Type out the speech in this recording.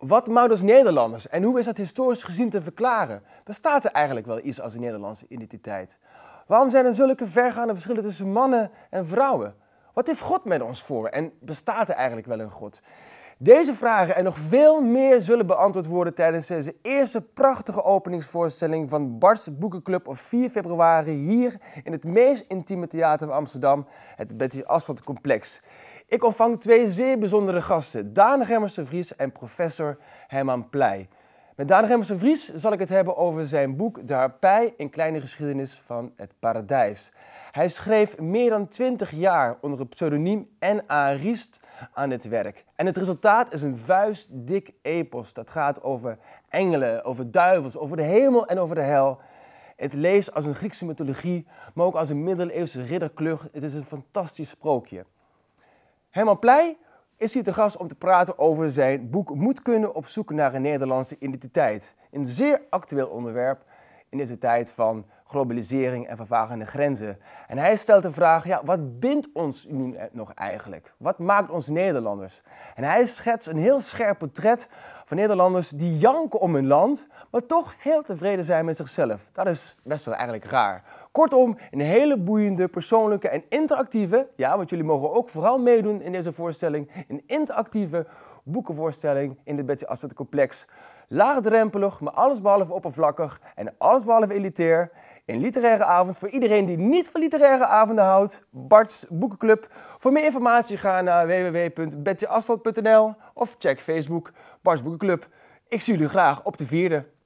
Wat maakt ons dus Nederlanders en hoe is dat historisch gezien te verklaren? Bestaat er eigenlijk wel iets als een Nederlandse identiteit? Waarom zijn er zulke vergaande verschillen tussen mannen en vrouwen? Wat heeft God met ons voor en bestaat er eigenlijk wel een God? Deze vragen en nog veel meer zullen beantwoord worden tijdens deze eerste prachtige openingsvoorstelling van Bart's Boekenclub op 4 februari hier in het meest intieme theater van Amsterdam, het Betty Asphalt Complex. Ik ontvang twee zeer bijzondere gasten, Daan Remmers de Vries en professor Herman Pleij. Met Daan Remmers de Vries zal ik het hebben over zijn boek De Harpij, een kleine geschiedenis van het paradijs. Hij schreef meer dan 20 jaar onder het pseudoniem N.A. Riest aan het werk. En het resultaat is een vuistdik epos. Dat gaat over engelen, over duivels, over de hemel en over de hel. Het leest als een Griekse mythologie, maar ook als een middeleeuwse ridderklucht. Het is een fantastisch sprookje. Herman Pleij is hier te gast om te praten over zijn boek Moet kunnen op zoek naar een Nederlandse identiteit. Een zeer actueel onderwerp in deze tijd van globalisering en vervagende grenzen. En hij stelt de vraag, ja, wat bindt ons nu eh, nog eigenlijk? Wat maakt ons Nederlanders? En hij schetst een heel scherp portret van Nederlanders die janken om hun land, maar toch heel tevreden zijn met zichzelf. Dat is best wel eigenlijk raar. Kortom, een hele boeiende, persoonlijke en interactieve, ja, want jullie mogen ook vooral meedoen in deze voorstelling, een interactieve boekenvoorstelling in het Betsy Asset Complex laagdrempelig, maar allesbehalve oppervlakkig en allesbehalve elitair. Een literaire avond voor iedereen die niet van literaire avonden houdt. Bart's Boekenclub. Voor meer informatie ga naar www.betjeasfalt.nl of check Facebook Bart's Boekenclub. Ik zie jullie graag op de vierde.